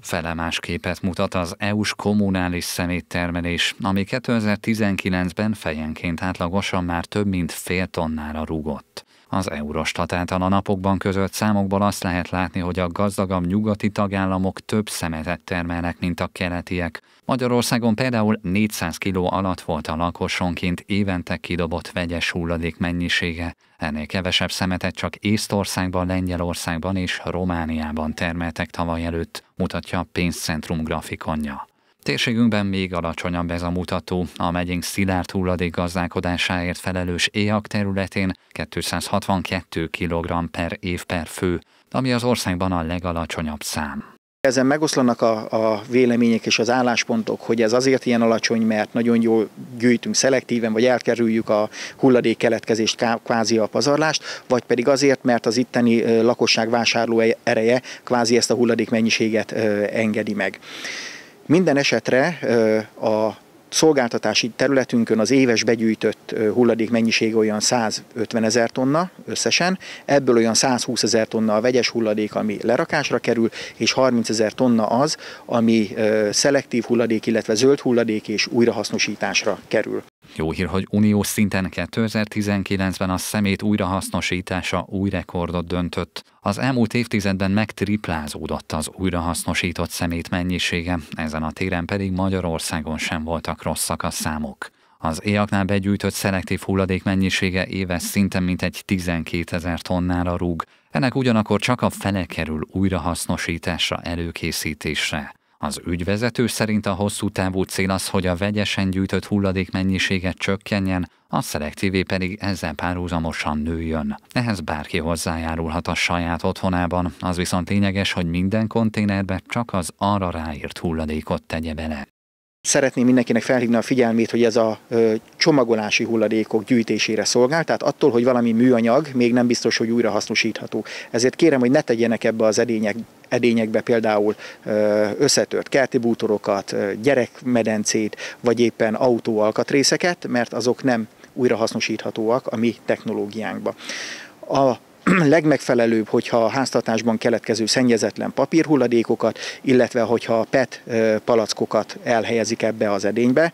Fele más képet mutat az EU-s kommunális szeméttermelés, ami 2019-ben fejenként átlagosan már több mint fél tonnára rugott. Az Eurostat által a napokban között számokból azt lehet látni, hogy a gazdagabb nyugati tagállamok több szemetet termelnek, mint a keletiek. Magyarországon például 400 kg alatt volt a lakosonként évente kidobott vegyes hulladék mennyisége. Ennél kevesebb szemetet csak Észtországban, Lengyelországban és Romániában termeltek tavaly előtt, mutatja a pénzcentrum grafikonja. Térségünkben még alacsonyabb ez a mutató. A megyénk szilárd hulladék gazdálkodásáért felelős éjak területén 262 kg per év per fő, ami az országban a legalacsonyabb szám. Ezen megoszlanak a, a vélemények és az álláspontok, hogy ez azért ilyen alacsony, mert nagyon jól gyűjtünk szelektíven, vagy elkerüljük a hulladék keletkezést, kvázi a pazarlást, vagy pedig azért, mert az itteni lakosság vásárló ereje kvázi ezt a hulladék mennyiséget engedi meg. Minden esetre a szolgáltatási területünkön az éves begyűjtött hulladék mennyiség olyan 150 ezer tonna összesen, ebből olyan 120 ezer tonna a vegyes hulladék, ami lerakásra kerül, és 30 ezer tonna az, ami szelektív hulladék, illetve zöld hulladék és újrahasznosításra kerül. Jó hír, hogy uniós szinten 2019-ben a szemét újrahasznosítása új rekordot döntött. Az elmúlt évtizedben megtriplázódott az újrahasznosított szemét mennyisége, ezen a téren pedig Magyarországon sem voltak rosszak a számok. Az éjaknál begyűjtött szelektív hulladék mennyisége éves szinten mintegy 12 ezer tonnára rúg, ennek ugyanakkor csak a fele kerül újrahasznosításra, előkészítésre. Az ügyvezető szerint a hosszú távú cél az, hogy a vegyesen gyűjtött hulladék mennyiséget csökkenjen, a szelektívé pedig ezzel párhuzamosan nőjön. Ehhez bárki hozzájárulhat a saját otthonában, az viszont lényeges, hogy minden konténerbe csak az arra ráírt hulladékot tegye bele. Szeretném mindenkinek felhívni a figyelmét, hogy ez a csomagolási hulladékok gyűjtésére szolgál, tehát attól, hogy valami műanyag, még nem biztos, hogy újra hasznosítható. Ezért kérem, hogy ne tegyenek ebbe az edények, edényekbe például összetört kerti bútorokat, gyerekmedencét, vagy éppen autóalkatrészeket, mert azok nem újrahasznosíthatóak a mi technológiánkba. A legmegfelelőbb, hogyha a háztartásban keletkező szennyezetlen papírhulladékokat, illetve hogyha PET palackokat elhelyezik ebbe az edénybe.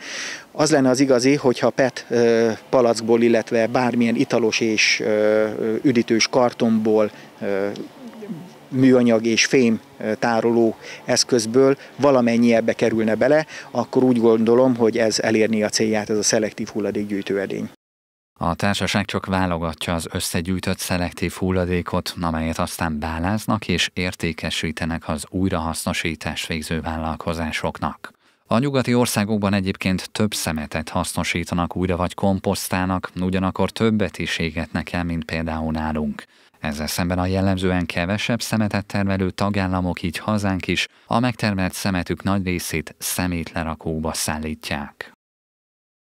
Az lenne az igazi, hogyha PET palackból, illetve bármilyen italos és üdítős kartonból műanyag és fém tároló eszközből valamennyi ebbe kerülne bele, akkor úgy gondolom, hogy ez elérni a célját, ez a szelektív hulladékgyűjtő edény. A társaság csak válogatja az összegyűjtött szelektív hulladékot, amelyet aztán báláznak és értékesítenek az újrahasznosítás végző vállalkozásoknak. A nyugati országokban egyébként több szemetet hasznosítanak újra vagy komposztálnak, ugyanakkor többet is égetnek el, mint például nálunk. Ezzel szemben a jellemzően kevesebb szemetet termelő tagállamok, így hazánk is, a megtermelt szemetük nagy részét szemétlerakóba szállítják.